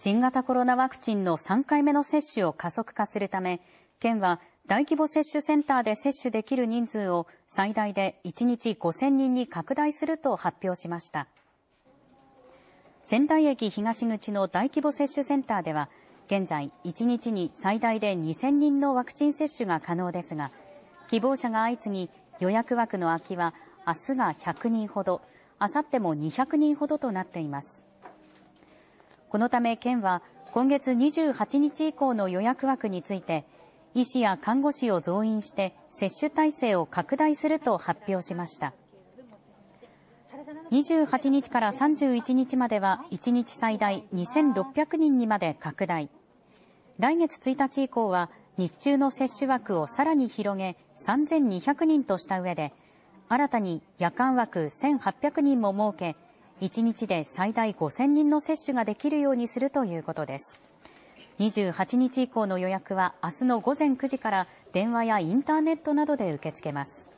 新型コロナワクチンの3回目の接種を加速化するため、県は大規模接種センターで接種できる人数を最大で1日5000人に拡大すると発表しました。仙台駅東口の大規模接種センターでは、現在1日に最大で2000人のワクチン接種が可能ですが、希望者が相次ぎ予約枠の空きは明日が100人ほど、あさっても200人ほどとなっています。このため県は今月28日以降の予約枠について医師や看護師を増員して接種体制を拡大すると発表しました28日から31日までは1日最大2600人にまで拡大来月1日以降は日中の接種枠をさらに広げ3200人とした上で新たに夜間枠1800人も設け1日で最大5000人の接種ができるようにするということです。28日以降の予約は明日の午前9時から電話やインターネットなどで受け付けます。